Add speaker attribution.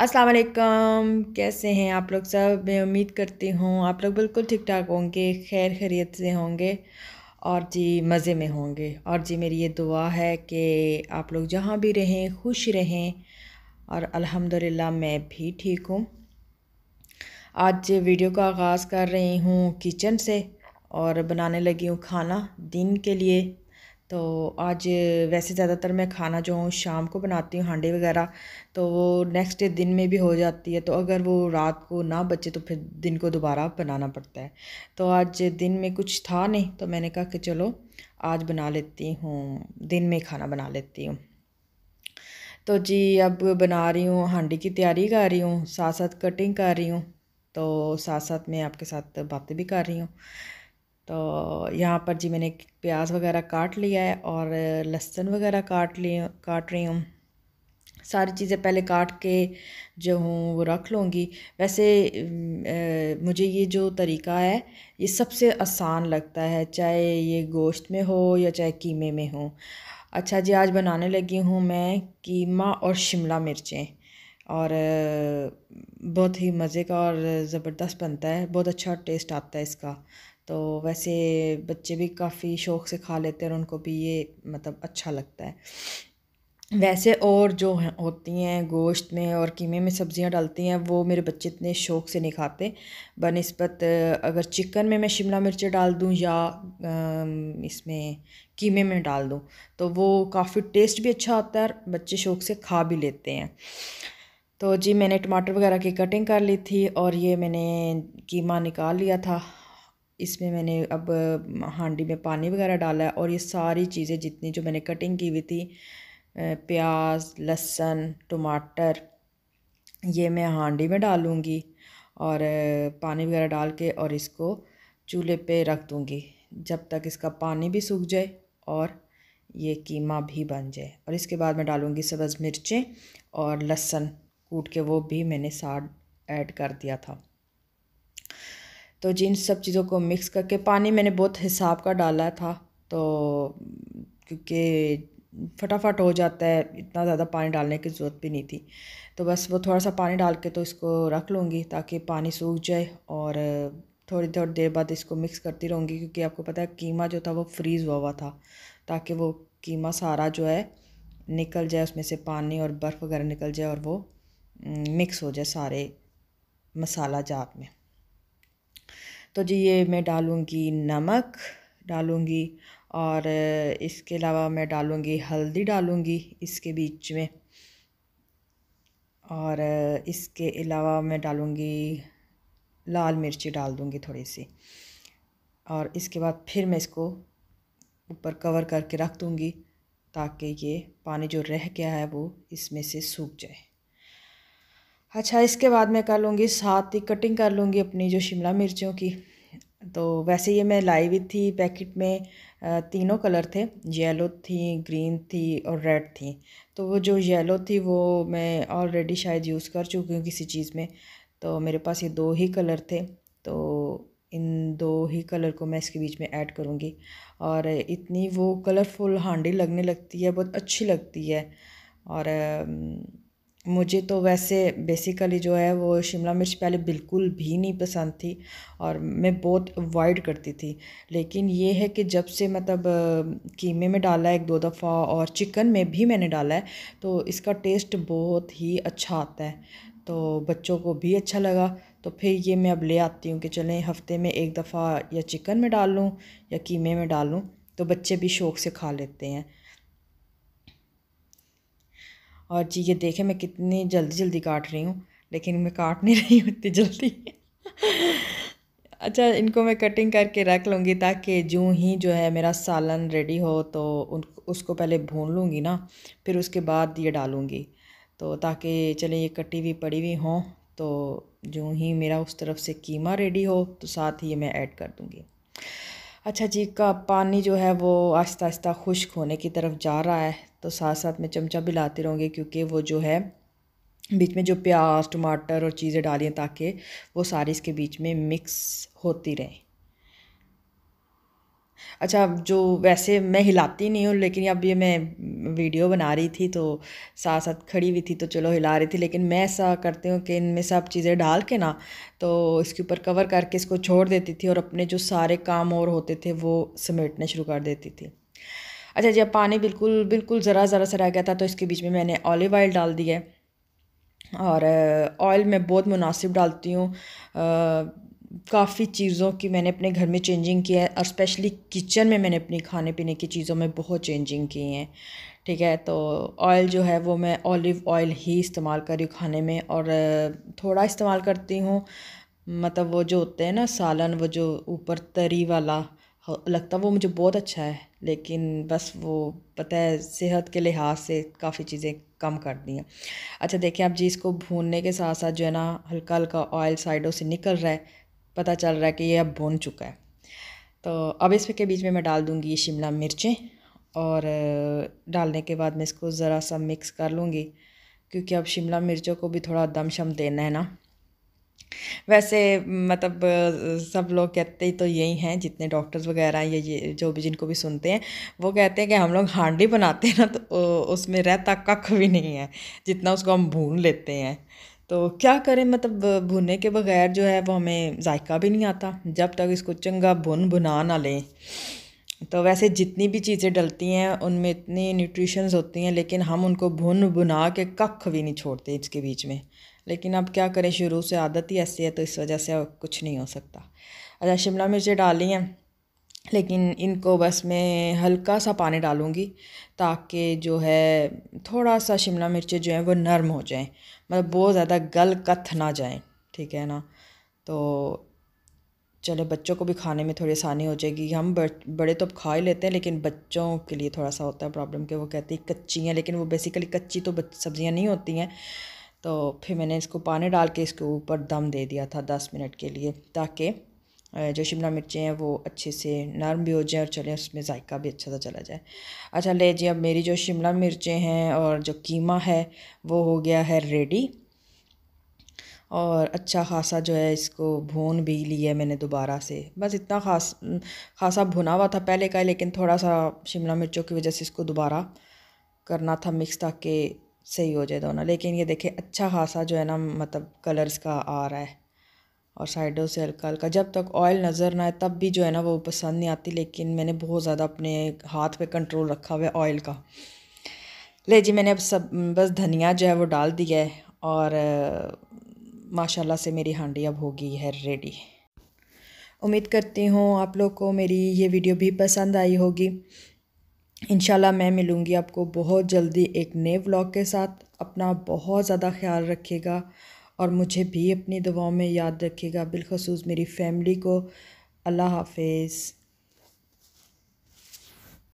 Speaker 1: अस्सलाम वालेकुम कैसे हैं आप लोग सब मैं उम्मीद करती हूँ आप लोग बिल्कुल ठीक ठाक होंगे खैर खैरियत से होंगे और जी मज़े में होंगे और जी मेरी ये दुआ है कि आप लोग जहाँ भी रहें खुश रहें और अल्हम्दुलिल्लाह मैं भी ठीक हूँ आज वीडियो का आगाज़ कर रही हूँ किचन से और बनाने लगी हूँ खाना दिन के लिए तो आज वैसे ज़्यादातर मैं खाना जो हूँ शाम को बनाती हूँ हांडी वगैरह तो वो नेक्स्ट दिन में भी हो जाती है तो अगर वो रात को ना बचे तो फिर दिन को दोबारा बनाना पड़ता है तो आज दिन में कुछ था नहीं तो मैंने कहा कि चलो आज बना लेती हूँ दिन में खाना बना लेती हूँ तो जी अब बना रही हूँ हांडी की तैयारी कर रही हूँ साथ साथ कटिंग कर रही हूँ तो साथ साथ मैं आपके साथ बातें भी कर रही हूँ तो यहाँ पर जी मैंने प्याज वगैरह काट लिया है और लहसुन वगैरह काट लिए काट रही हूँ सारी चीज़ें पहले काट के जो हूँ वो रख लूँगी वैसे आ, मुझे ये जो तरीका है ये सबसे आसान लगता है चाहे ये गोश्त में हो या चाहे कीमे में हो अच्छा जी आज बनाने लगी हूँ मैं कीमा और शिमला मिर्चें और बहुत ही मज़े का और ज़बरदस्त बनता है बहुत अच्छा टेस्ट आता है इसका तो वैसे बच्चे भी काफ़ी शौक़ से खा लेते हैं और उनको भी ये मतलब अच्छा लगता है वैसे और जो होती हैं गोश्त में और कीमे में सब्ज़ियाँ डालती हैं वो मेरे बच्चे इतने शौक़ से नहीं खाते बनस्बत अगर चिकन में मैं शिमला मिर्च डाल दूँ या इसमें कीमे में डाल दूँ तो वो काफ़ी टेस्ट भी अच्छा आता है और बच्चे शौक़ से खा भी लेते हैं तो जी मैंने टमाटर वगैरह की कटिंग कर ली थी और ये मैंने कीमा निकाल लिया था इसमें मैंने अब हांडी में पानी वगैरह डाला है और ये सारी चीज़ें जितनी जो मैंने कटिंग की हुई थी प्याज लहसन टमाटर ये मैं हांडी में डालूँगी और पानी वगैरह डाल के और इसको चूल्हे पे रख दूँगी जब तक इसका पानी भी सूख जाए और ये कीमा भी बन जाए और इसके बाद मैं डालूँगी सब्ज़ मिर्चें और लहसन कूट के वो भी मैंने साथ ऐड कर दिया था तो जिन सब चीज़ों को मिक्स करके पानी मैंने बहुत हिसाब का डाला था तो क्योंकि फटाफट हो जाता है इतना ज़्यादा पानी डालने की ज़रूरत भी नहीं थी तो बस वो थोड़ा सा पानी डाल के तो इसको रख लूँगी ताकि पानी सूख जाए और थोड़ी थोड़ी देर बाद इसको मिक्स करती रहूँगी क्योंकि आपको पता है कीमा जो था वो फ्रीज़ हुआ हुआ था ताकि वो कीमा सारा जो है निकल जाए उसमें से पानी और बर्फ़ वगैरह निकल जाए और वो मिक्स हो जाए सारे मसाला जात में तो जी ये मैं डालूँगी नमक डालूँगी और इसके अलावा मैं डालूँगी हल्दी डालूँगी इसके बीच में और इसके अलावा मैं डालूँगी लाल मिर्ची डाल दूँगी थोड़ी सी और इसके बाद फिर मैं इसको ऊपर कवर करके रख दूँगी ताकि ये पानी जो रह गया है वो इसमें से सूख जाए अच्छा इसके बाद मैं कर लूँगी साथ ही कटिंग कर लूँगी अपनी जो शिमला मिर्चों की तो वैसे ये मैं लाई हुई थी पैकेट में तीनों कलर थे येलो थी ग्रीन थी और रेड थी तो वो जो येलो थी वो मैं ऑलरेडी शायद यूज़ कर चुकी हूँ किसी चीज़ में तो मेरे पास ये दो ही कलर थे तो इन दो ही कलर को मैं इसके बीच में ऐड करूँगी और इतनी वो कलरफुल हांडी लगने लगती है बहुत अच्छी लगती है और मुझे तो वैसे बेसिकली जो है वो शिमला मिर्च पहले बिल्कुल भी नहीं पसंद थी और मैं बहुत अवॉइड करती थी लेकिन ये है कि जब से मतलब कीमे में डाला है एक दो दफ़ा और चिकन में भी मैंने डाला है तो इसका टेस्ट बहुत ही अच्छा आता है तो बच्चों को भी अच्छा लगा तो फिर ये मैं अब ले आती हूँ कि चलें हफ्ते में एक दफ़ा या चिकन में डाल लूँ या कीमे में डाल लूँ तो बच्चे भी शौक़ से खा लेते हैं और जी ये देखें मैं कितनी जल्दी जल्दी काट रही हूँ लेकिन मैं काट नहीं रही हूँ इतनी जल्दी अच्छा इनको मैं कटिंग करके रख लूँगी ताकि जूँ ही जो है मेरा सालन रेडी हो तो उन उसको पहले भून लूँगी ना फिर उसके बाद ये डालूँगी तो ताकि चले ये कटी हुई पड़ी हुई हों तो जूँ ही मेरा उस तरफ से कीमा रेडी हो तो साथ ही ये मैं ऐड कर दूँगी अच्छा जी का पानी जो है वो आहिस्ता आहिस्ता खुश्क होने की तरफ जा रहा है तो साथ साथ मैं चमचा भी लाती रहूँगी क्योंकि वो जो है बीच में जो प्याज टमाटर और चीज़ें डाली हैं ताकि वो सारी इसके बीच में मिक्स होती रहें अच्छा जो वैसे मैं हिलाती नहीं हूँ लेकिन अब ये मैं वीडियो बना रही थी तो साथ साथ खड़ी हुई थी तो चलो हिला रही थी लेकिन मैं ऐसा करती हूँ कि इनमें सब चीज़ें डाल के ना तो इसके ऊपर कवर करके इसको छोड़ देती थी और अपने जो सारे काम और होते थे वो समेटने शुरू कर देती थी अच्छा जब पानी बिल्कुल बिल्कुल ज़रा ज़रा सा रह गया था तो इसके बीच में मैंने ऑलिव ऑयल डाल दिया है और ऑयल मैं बहुत मुनासिब डालती हूँ काफ़ी चीज़ों की मैंने अपने घर में चेंजिंग की है और स्पेशली किचन में मैंने अपनी खाने पीने की चीज़ों में बहुत चेंजिंग की है ठीक है तो ऑयल जो है वो मैं ऑलिव ऑयल ही इस्तेमाल करी खाने में और थोड़ा इस्तेमाल करती हूँ मतलब वो जो होते हैं ना सालन वो जो ऊपर तरी वाला लगता वो मुझे बहुत अच्छा है लेकिन बस वो पता है सेहत के लिहाज से काफ़ी चीज़ें कम कर दी हैं अच्छा देखें आप जी इसको भूनने के साथ साथ जो है ना हल्का हल्का ऑयल साइडों से निकल रहा है पता चल रहा है कि ये अब भुन चुका है तो अब इस के बीच में मैं डाल दूँगी शिमला मिर्चें और डालने के बाद मैं इसको ज़रा सा मिक्स कर लूँगी क्योंकि अब शिमला मिर्चों को भी थोड़ा दम शम देना है ना वैसे मतलब सब लोग कहते ही तो यही हैं जितने डॉक्टर्स वगैरह ये ये जो भी जिनको भी सुनते हैं वो कहते हैं कि हम लोग हांडी बनाते हैं ना तो उसमें रहता कख भी नहीं है जितना उसको हम भून लेते हैं तो क्या करें मतलब भुने के बगैर जो है वो हमें जायका भी नहीं आता जब तक इसको चंगा भुन भुना ना लें तो वैसे जितनी भी चीज़ें डलती हैं उनमें इतनी न्यूट्रिशंस होती हैं लेकिन हम उनको भुन भुना के कख भी नहीं छोड़ते इसके बीच में लेकिन अब क्या करें शुरू से आदत ही ऐसी है तो इस वजह से कुछ नहीं हो सकता अच्छा शिमला मिर्चें डाली हैं लेकिन इनको बस मैं हल्का सा पानी डालूँगी ताकि जो है थोड़ा सा शिमला मिर्चें जो हैं वो नरम हो जाएं मतलब बहुत ज़्यादा गल कथ ना जाएं ठीक है ना तो चलो बच्चों को भी खाने में थोड़ी आसानी हो जाएगी हम बड़े तो खा ही लेते हैं लेकिन बच्चों के लिए थोड़ा सा होता है प्रॉब्लम कि वो कहती है कच्ची हैं लेकिन वो बेसिकली कच्ची तो सब्ज़ियाँ नहीं होती हैं तो फिर मैंने इसको पानी डाल के इसके ऊपर दम दे दिया था दस मिनट के लिए ताकि जो शिमला मिर्चें हैं वो अच्छे से नरम भी हो जाए और चले उसमें जायका भी अच्छा सा चला जाए अच्छा ले जी अब मेरी जो शिमला मिर्चें हैं और जो कीमा है वो हो गया है रेडी और अच्छा खासा जो है इसको भून भी लिया मैंने दोबारा से बस इतना खास खासा भुना हुआ था पहले का लेकिन थोड़ा सा शिमला मिर्चों की वजह से इसको दोबारा करना था मिक्स ताकि सही हो जाए दोनों लेकिन ये देखें अच्छा खासा जो है ना मतलब कलर्स का आ रहा है और साइडों से हल्का हल्का जब तक ऑयल नज़र ना आए तब भी जो है ना वो पसंद नहीं आती लेकिन मैंने बहुत ज़्यादा अपने हाथ पे कंट्रोल रखा हुआ है ऑयल का ले जी मैंने अब सब बस धनिया जो है वो डाल दिया है और माशाल्लाह से मेरी हांडी अब होगी है रेडी उम्मीद करती हूँ आप लोग को मेरी ये वीडियो भी पसंद आई होगी इन मैं मिलूँगी आपको बहुत जल्दी एक नए व्लॉग के साथ अपना बहुत ज़्यादा ख्याल रखिएगा और मुझे भी अपनी दुआओं में याद रखिएगा बिलखसूस मेरी फ़ैमिली को अल्लाह हाफिज़